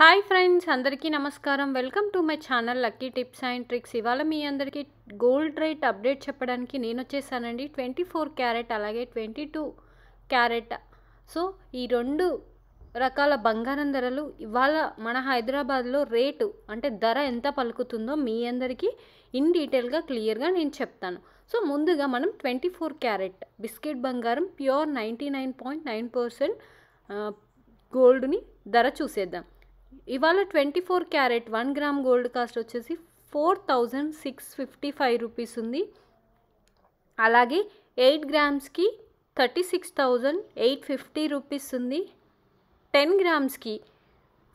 hi friends అందరికీ నమస్కారం welcome to my channel lucky tips and tricks ఇవాళ మీ అందరికీ గోల్డ్ రేట్ అప్డేట్ చెప్పడానికి నేను వచ్చేసానండి ట్వంటీ ఫోర్ క్యారెట్ అలాగే ట్వంటీ టూ క్యారెట్ సో ఈ రెండు రకాల బంగారం ధరలు ఇవాళ మన హైదరాబాద్లో రేటు అంటే ధర ఎంత పలుకుతుందో మీ అందరికీ ఇన్ డీటెయిల్గా క్లియర్గా నేను చెప్తాను సో ముందుగా మనం ట్వంటీ ఫోర్ క్యారెట్ బిస్కెట్ బంగారం pure ninety nine point nine percent గోల్డ్ని ధర చూసేద్దాం ఇవాళ twenty four carat one gram gold cost వచ్చేసి four thousand six fifty five rupees ఉంది అలాగే ఎయిట్ గ్రామ్స్కి thirty six thousand eight fifty rupees ఉంది టెన్ గ్రామ్స్కి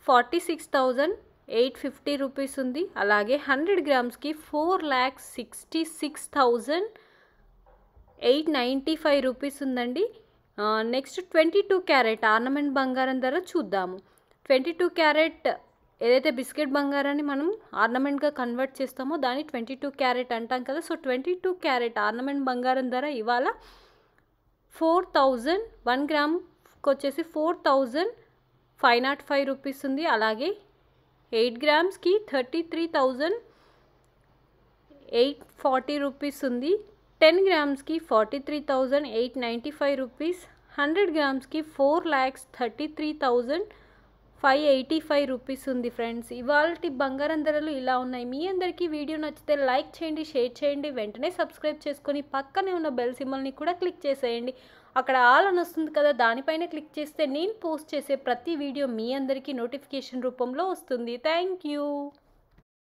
forty six thousand eight fifty rupees ఉంది అలాగే హండ్రెడ్ గ్రామ్స్కి four lakhs sixty six thousand eight ninety five rupees ఉందండి next twenty two carat ornament బంగారం ధర చూద్దాము ట్వంటీ టూ క్యారెట్ ఏదైతే బిస్కెట్ బంగారాన్ని మనం ఆర్నమెంట్గా కన్వర్ట్ చేస్తామో దాన్ని ట్వంటీ టూ క్యారెట్ అంటాం కదా so twenty two carat ornament బంగారం ధర ఇవాళ ఫోర్ థౌజండ్ వన్ గ్రామ్కి వచ్చేసి four thousand five nought five rupees ఉంది అలాగే ఎయిట్ గ్రామ్స్కి thirty three thousand eight forty rupees ఉంది టెన్ గ్రామ్స్కి forty three thousand eight ninety five rupees hundred గ్రామ్స్కి four lakhs thirty three thousand five eighty five rupees ఉంది friends ఇవాళ బంగారం ధరలు ఇలా ఉన్నాయి మీ అందరికీ వీడియో నచ్చితే లైక్ చేయండి షేర్ చేయండి వెంటనే సబ్స్క్రైబ్ చేసుకొని పక్కనే ఉన్న బెల్ సిమ్మల్ని కూడా క్లిక్ చేసేయండి అక్కడ ఆల్ అని వస్తుంది కదా దానిపైన క్లిక్ చేస్తే నేను పోస్ట్ చేసే ప్రతి వీడియో మీ అందరికీ నోటిఫికేషన్ రూపంలో వస్తుంది థ్యాంక్ యూ